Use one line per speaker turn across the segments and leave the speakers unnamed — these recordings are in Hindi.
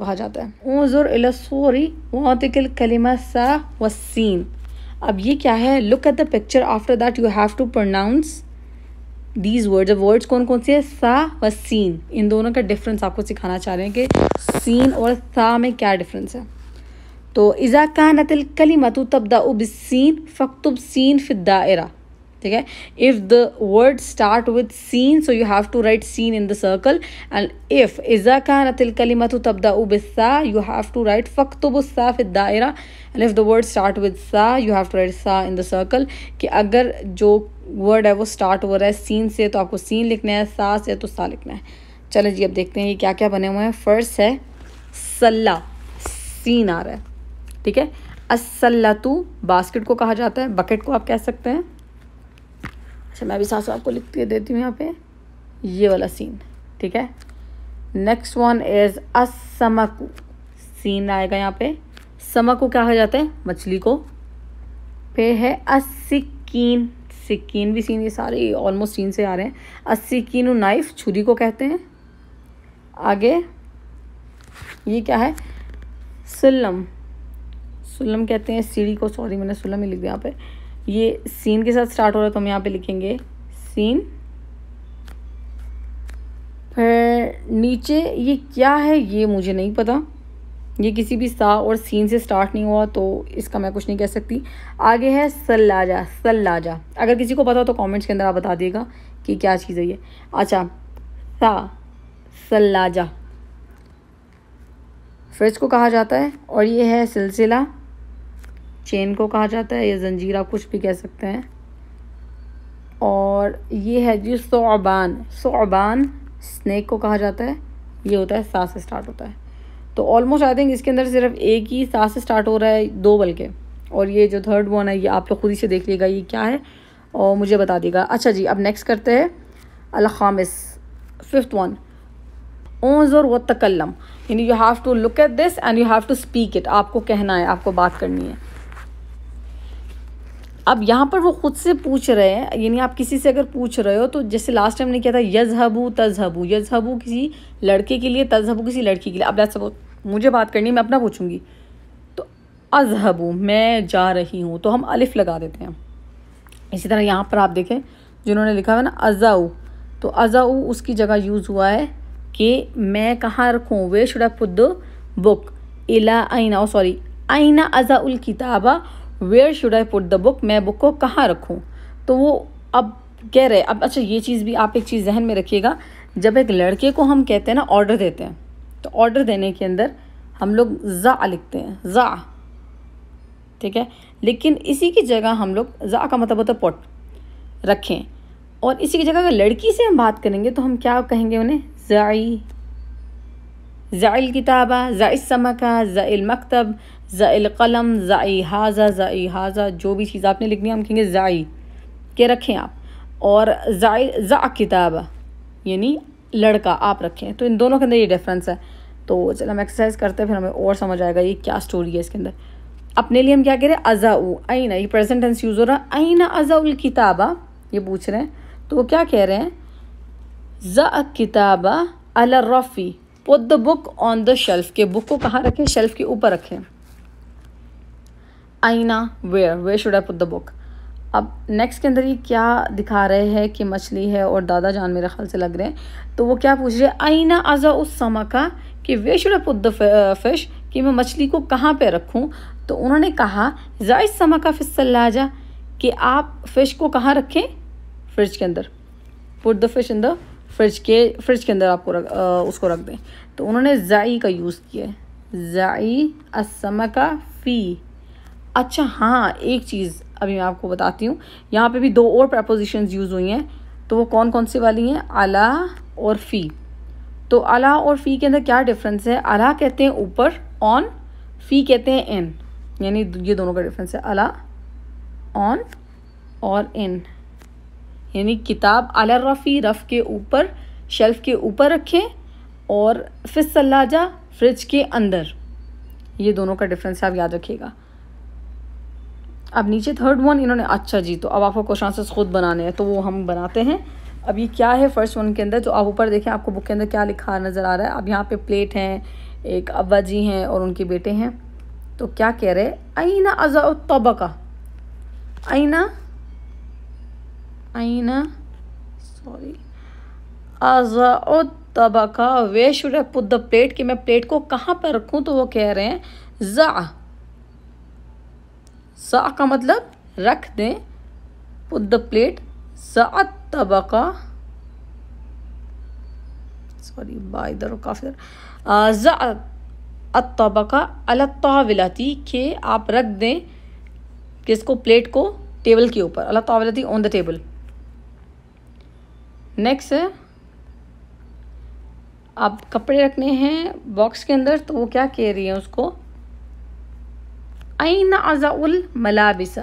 कहा जाता है ओजर सोरी वातिकल कलिमा सा वसीन अब ये क्या है look at the picture after that you have to pronounce these words words कौन कौन से है सा व सीन इन दोनों का डिफरेंस आपको सिखाना चाह रहे हैं कि सीन और सा में क्या डिफरेंस है तो इज़ा कानतिल कलीमतु तबदा उब सीन फ़क्तुब सीन फिद दायरा ठीक है if the word start with सीन so you have to write सीन in the circle and if इजा का नतिल कलीमत द उबिस्सा यू हैव टू राइट फ़क्तुबुस्सा फिर दायरा and if the word start with सा यू हैव टू राइट सा इन द सर्कल कि अगर जो वर्ड है वो स्टार्ट हो रहा है सीन से तो आपको सीन लिखना है सा से तो सा लिखना है चलो जी अब देखते हैं ये क्या क्या बने हुए हैं फर्स्ट है सल्ला सीन आ रहा है ठीक है असल्ला बास्केट को कहा जाता है बकेट को आप कह सकते हैं अच्छा मैं अभी सासू आपको लिख के देती हूँ यहाँ पे ये वाला सीन ठीक है नेक्स्ट वन इज असमकू सीन आएगा यहाँ पे समकू क्या कहा जाता है मछली को फिर है असिकीन सिक्कीन भी सीन ये सारे ऑलमोस्ट सीन से आ रहे हैं असिकीन नाइफ छुरी को कहते हैं आगे ये क्या है सुल्लम सुल्लम कहते हैं सीढ़ी को सॉरी मैंने सुल्लम ही लिख दिया यहाँ पे ये सीन के साथ स्टार्ट हो रहा है तो हम यहाँ पे लिखेंगे सीन फिर नीचे ये क्या है ये मुझे नहीं पता ये किसी भी सा और सीन से स्टार्ट नहीं हुआ तो इसका मैं कुछ नहीं कह सकती आगे है सल्लाजा सल्लाजा अगर किसी को पता हो तो कमेंट्स के अंदर आप बता दिएगा कि क्या चीज़ है ये अच्छा सा सल्लाजा फिर इसको कहा जाता है और ये है सिलसिला चेन को कहा जाता है या जंजीर आप कुछ भी कह सकते हैं और ये है जी सोबान सोबान स्नैक को कहा जाता है ये होता है सांस से स्टार्ट होता है तो ऑलमोस्ट आई थिंक इसके अंदर सिर्फ एक ही सांस स्टार्ट हो रहा है दो बल्कि और ये जो थर्ड वन है ये आप लोग खुद ही से देख लीजिएगा ये क्या है और मुझे बता दिएगा अच्छा जी अब नेक्स्ट करते हैं अलखामिस फिफ्थ वन ओंजर व तकल्लम यानी you have to look at this and you have to speak it आपको कहना है आपको बात करनी है अब यहाँ पर वो ख़ुद से पूछ रहे हैं यानी आप किसी से अगर पूछ रहे हो तो जैसे लास्ट टाइम ने किया था यजहबू तजहबू यजहबू किसी लड़के के लिए तजहबू किसी लड़की के लिए अब दैट मुझे बात करनी मैं अपना पूछूंगी तो अजहबू मैं जा रही हूँ तो हम अलिफ लगा देते हैं इसी तरह यहाँ पर आप देखें जिन्होंने लिखा हुआ ना अज़ाऊ तो अज़ाऊ उसकी जगह यूज़ हुआ है कि मैं कहाँ रखूँ वे शुड आई पुद बुक इला आईना सॉरी आईना अज़ाउल किताबा where should I put the book मैं बुक को कहाँ रखूँ तो वो अब कह रहे अब अच्छा ये चीज़ भी आप एक चीज़ जहन में रखिएगा जब एक लड़के को हम कहते हैं ना ऑर्डर देते हैं तो ऑर्डर देने के अंदर हम लोग ज़ा लिखते हैं ज़ा ठीक है लेकिन इसी की जगह हम लोग ज़ा का मतलब होता है पुट रखें और इसी की जगह अगर लड़की से हम बात करेंगे तो हम क्या कहेंगे उन्हें ज़ाई जाइल किताबा ज़ाई समका ज़ाइल मकतब ज़ाइल कलम ज़ाई हाजा ज़ाई हाजा जो भी चीज़ आपने लिखनी है हम कहेंगे ज़ाई के रखें आप और ज़ाइ ज़ा किताबा यानी लड़का आप रखें तो इन दोनों के अंदर ये डिफरेंस है तो चलो हम एक्सरसाइज करते हैं फिर हमें और समझ आएगा ये क्या स्टोरी है इसके अंदर अपने लिए हम क्या कह रहे हैं अज़ाऊ आईना ये प्रेजेंट टेंस यूज़ हो रहा है आईना अज़ाउल किताबा ये पूछ रहे हैं तो वो क्या कह रहे हैं ज़ा किताबा अल रफ़ी put the book on the shelf के बुक को कहाँ रखें शेल्फ के ऊपर रखें आईना where where should I put the book अब नेक्स्ट के अंदर ये क्या दिखा रहे हैं कि मछली है और दादा जान मेरे ख्याल से लग रहे हैं तो वो क्या पूछ रहे हैं आईना आजा उस समा का कि where should I put the fish कि मैं मछली को कहाँ पे रखूँ तो उन्होंने कहा इस समा का फिसलाजा कि आप फिश को कहाँ रखें फ्रिज के अंदर put the fish in the fridge के फ्रिज के अंदर आपको रख आ, उसको रख दें तो उन्होंने जाई का यूज़ किया है जाई असमका फ़ी अच्छा हाँ एक चीज़ अभी मैं आपको बताती हूँ यहाँ पे भी दो और प्रपोजिशन यूज़ हुई हैं तो वो कौन कौन सी वाली हैं अला और फ़ी तो अला और फ़ी के अंदर क्या डिफरेंस है अला कहते हैं ऊपर ऑन फ़ी कहते हैं इन यानी ये दोनों का डिफरेंस है अला ऑन और इन यानी किताब अला रफ़ी रफ़ के ऊपर शेल्फ़ के ऊपर रखें और फिर सलाजा फ्रिज के अंदर ये दोनों का डिफरेंस आप याद रखिएगा अब नीचे थर्ड वन इन्होंने अच्छा जी तो अब आपको क्वेश्चन खुद बनाने हैं तो वो हम बनाते हैं अब ये क्या है फर्स्ट वन के अंदर जो आप ऊपर देखें आपको बुक के अंदर क्या लिखा नज़र आ रहा है अब यहाँ पे प्लेट हैं एक अब्बा जी हैं और उनके बेटे हैं तो क्या कह रहे हैं आईना अजा तबका आईना आइन सॉरी अज़ा तबका वे शुड है पुद द प्लेट कि मैं प्लेट को कहाँ पर रखूँ तो वो कह रहे हैं ज़ा ज़ा का मतलब रख दें पुद द प्लेट ज़ा तबका सॉरी बा इधर काफ़ी ज़ा अतबका अलताविलती के आप रख दें किसको प्लेट को टेबल के ऊपर अलताविलती ऑन द टेबल नेक्स्ट आप कपड़े रखने हैं बॉक्स के अंदर तो वो क्या कह रही है उसको अजा उल मलाबिसा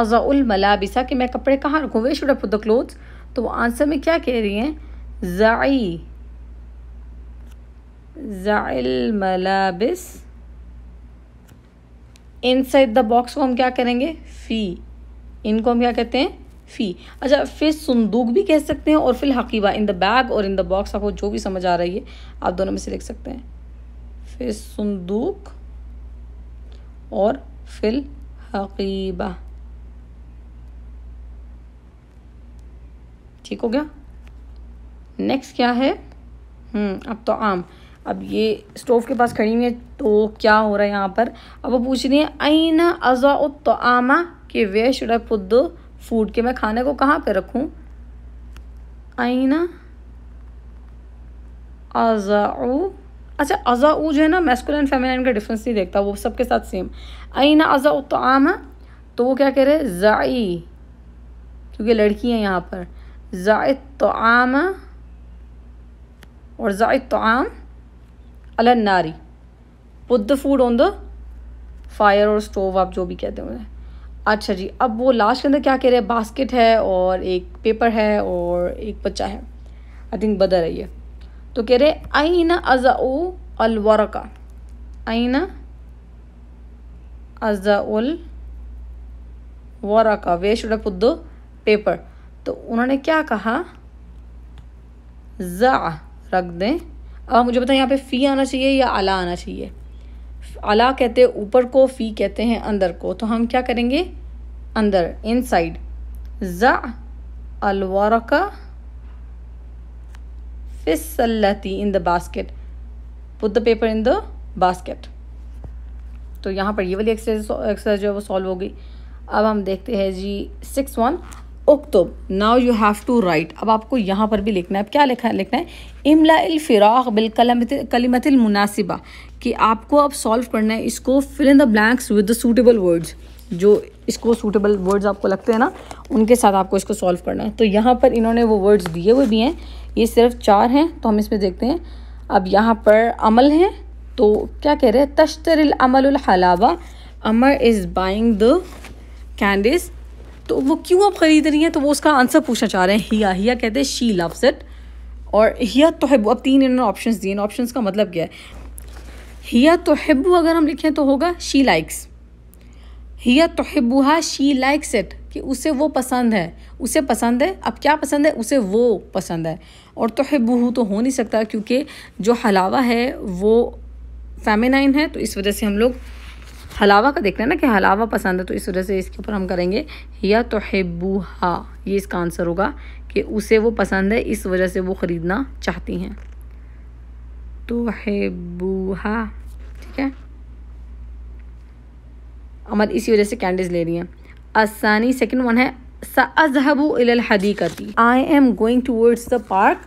अजा उल मलाबिसा कि मैं कपड़े कहाँ रखूँ वे शुड द क्लोथ तो वो आंसर में क्या कह रही हैं जाई जाइल मलाबिस इनसाइड द बॉक्स को हम क्या करेंगे फ़ी इनको हम क्या कहते हैं फ़ी अच्छा फिर संदूक भी कह सकते हैं और फिर हकीबा इन द बैग और इन द बॉक्स आपको जो भी समझ आ रही है आप दोनों में से लिख सकते हैं फिर संदूक और फिल हकीबा ठीक हो गया नेक्स्ट क्या है हम्म, अब तो आम अब ये स्टोव के पास खड़ी हुई है तो क्या हो रहा है यहाँ पर अब वो पूछ रही है आईना अज़ा उ तो आमा कि वे शुड पुद फूड के मैं खाने को कहाँ पे रखूँ आईना अज़ाऊ अच्छा अज़ाऊ जो है ना मेस्कुल एंड फेमिनाइन का डिफरेंस नहीं देखता वो सबके साथ सेम आईना अज़ाऊ तो आमा तो वो क्या कह रहे हैं ज़ाई क्योंकि लड़की है यहाँ पर जाए तो आम और जाए तो आम अलन्नारी put food on the fire और स्टोव आप जो भी कहते हो अच्छा जी अब वो लास्ट के अंदर क्या कह रहे हैं बास्केट है और एक पेपर है और एक बच्चा है आई थिंक बदल रही है तो कह रहे आई ना अजा अलवर का आई ना अज़ाउल वरका वे शुड पुद पेपर तो उन्होंने क्या कहा ज़ा रख दें आ, मुझे पता है यहाँ पे फ़ी आना चाहिए या आला आना चाहिए आला कहते हैं ऊपर को फ़ी कहते हैं अंदर को तो हम क्या करेंगे अंदर इन साइड ज़ा फिसलती in the basket put the paper in the basket तो यहाँ पर ये वाली एक्सरसाइज एक्सरसाइज जो है वो सॉल्व हो गई अब हम देखते हैं जी सिक्स वन उक्तुब now you have to write अब आपको यहाँ पर भी लिखना है अब क्या लिखा लिखना है इमला फ़िराग बिल कलमतिल मुनासिबा कि आपको अब सॉल्व करना है इसको fill in the blanks with the suitable words जो इसको सूटेबल वर्ड्स आपको लगते हैं ना उनके साथ आपको इसको सॉल्व करना है तो यहाँ पर इन्होंने वो वर्ड्स दिए हुए भी हैं ये सिर्फ चार हैं तो हम इसमें देखते हैं अब यहाँ पर अमल हैं तो क्या कह रहे हैं तश्तर अमल हलावा Amar is buying the candies तो वो क्यों अब ख़रीद रही हैं तो वो उसका आंसर पूछना चाह रहे हैं हिया हिया कहते हैं शी लव्स इट और हिया तो हिब्बू अब तीन इन्होंने ऑप्शन दिए इन ऑप्शन का मतलब क्या है हिया तो हिब्बू अगर हम लिखें तो होगा शी लाइक्स हिया तो हा शी लाइक्स इट कि उसे वो पसंद है उसे पसंद है अब क्या पसंद है उसे वो पसंद है और तो हिब्बूहू तो हो नहीं सकता क्योंकि जो हलावा है वो फेमिनाइन है तो इस वजह से हम लोग हलावा का देखना हैं ना कि हलावा पसंद है तो इस वजह से इसके ऊपर हम करेंगे या तो हिब्बूहा ये इसका आंसर होगा कि उसे वो पसंद है इस वजह से वो ख़रीदना चाहती हैं तो हिब्बूहा ठीक है अमर इसी वजह से कैंडीज ले रही हैं आसानी सेकेंड वन है सजहबू इल I am going towards the park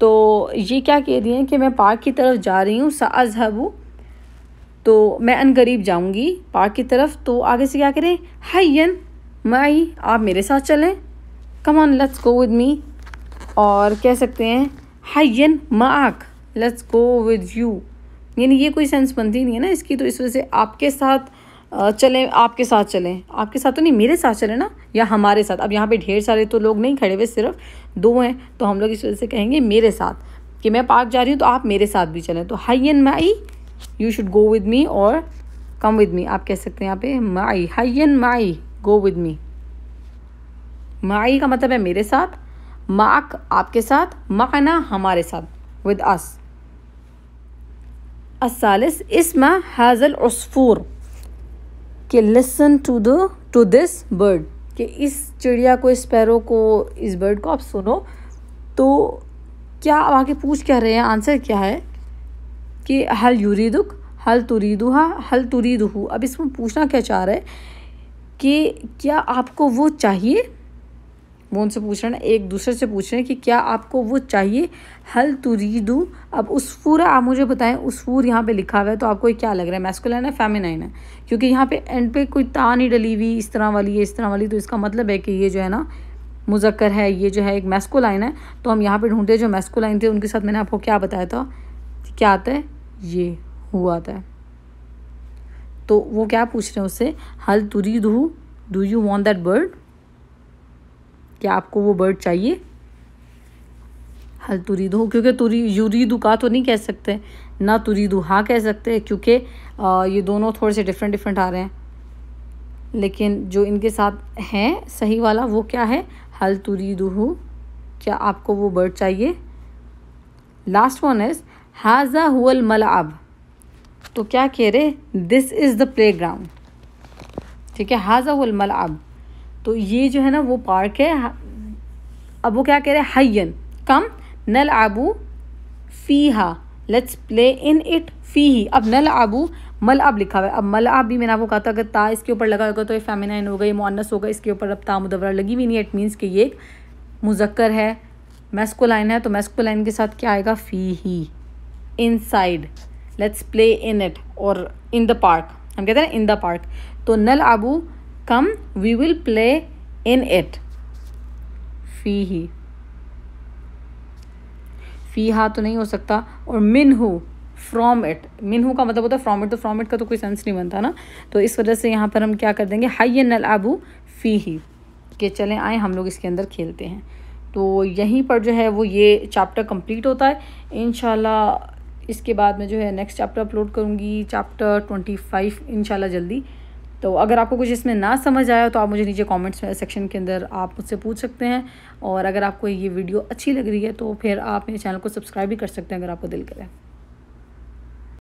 तो ये क्या कह रही हैं कि मैं पार्क की तरफ जा रही हूँ सजहबू तो मैं अन गरीब जाऊंगी पार्क की तरफ तो आगे से क्या करें यन माई आप मेरे साथ चलें come on let's go with me और कह सकते हैं यन माक लेट्स गो विद यू यानी ये कोई सेंस बनती नहीं है ना इसकी तो इस वजह से आपके साथ चलें आपके साथ चलें आपके साथ तो नहीं मेरे साथ चलें ना या हमारे साथ अब यहाँ पे ढेर सारे तो लोग नहीं खड़े हुए सिर्फ दो हैं तो हम लोग इस वजह से कहेंगे मेरे साथ कि मैं पार्क जा रही हूँ तो आप मेरे साथ भी चलें तो हाई एन माई you should go with me और कम विद मी आप कह सकते हैं यहाँ पे माई हाइन माई गो विद मी माई का मतलब है मेरे साथ माक आपके साथ मकना हमारे साथ विद अस असालिस इसम हाजल उसफूर के listen to the to this bird कि इस चिड़िया को इस पैरो को इस बर्ड को आप सुनो तो क्या आप आके पूछ क्या रहे हैं आंसर क्या है कि हल यूरीदुक हल तुरीदुहा हल तुरीदुहू अब इसमें पूछना क्या चाह रहा है कि क्या आपको वो चाहिए वो उनसे पूछ रहे हैं एक दूसरे से पूछ रहे हैं कि क्या आपको वो चाहिए हल तुरीदू अब उसफूर आप मुझे बताएं उसफूर यहाँ पे लिखा हुआ है तो आपको क्या लग रहा है मैस्कुलाइन है फेमिनाइन है क्योंकि यहाँ पे एंड पे कोई ता नहीं डली हुई इस तरह वाली है इस तरह वाली तो इसका मतलब है कि ये जो है ना मुजक्कर है ये जो है एक मैस्कुलाइन है तो हम यहाँ पर ढूंढे जो मैस्कुलाइन थे उनके साथ मैंने आपको क्या बताया था क्या आता है ये हुआ था तो वो क्या पूछ रहे हैं उससे हल तुरी दू do you want that bird क्या आपको वो बर्ड चाहिए हल तुरी दू क्योंकि तुरी यूरी दू का तो नहीं कह सकते ना तुरी दू हाँ कह सकते क्योंकि ये दोनों थोड़े से डिफरेंट डिफरेंट आ रहे हैं लेकिन जो इनके साथ हैं सही वाला वो क्या है हल तुरी दू क्या आपको वो बर्ड चाहिए लास्ट वन इज़ हाजा हुल अब तो क्या कह रहे this is the playground ठीक है हाजा हुल अब तो ये जो है ना वो पार्क है अब वो क्या कह रहे हैं हयन कम नल आबू फ़ीहा लेट्स प्ले इन इट फ़ी ही अब नल आबू मल अब लिखा हुआ है अब मल अब भी मैंने आपको कहा था अगर ता इसके ऊपर लगा होगा तो ये फेमिनाइन होगा ये मोनस होगा इसके ऊपर अब ता मुदवरा लगी हुई नहीं है इट मीन्स कि ये मुजक्कर है मेस्कोलाइन है तो मेस्कोलाइन के साथ क्या आएगा फ़ी ही inside let's play in it और इन द पार्क हम कहते हैं इन द पार्क तो नल आबू come we will play in it फी ही फी हा तो नहीं हो सकता और मिन हु फ्रॉम इट मिनहू का मतलब होता है फ्रॉम इट तो फ्रॉम इट का तो कोई सेंस नहीं बनता ना तो इस वजह से यहाँ पर हम क्या कर देंगे हाई नल आबू फी ही के चले आए हम लोग इसके अंदर खेलते हैं तो यहीं पर जो है वो ये चैप्टर कंप्लीट होता है इन इसके बाद मैं जो है नेक्स्ट चैप्टर अपलोड करूँगी चैप्टर ट्वेंटी फाइव इन जल्दी तो अगर आपको कुछ इसमें ना समझ आया तो आप मुझे नीचे कमेंट्स सेक्शन के अंदर आप मुझसे पूछ सकते हैं और अगर आपको ये वीडियो अच्छी लग रही है तो फिर आप मेरे चैनल को सब्सक्राइब भी कर सकते हैं अगर आपको दिल करें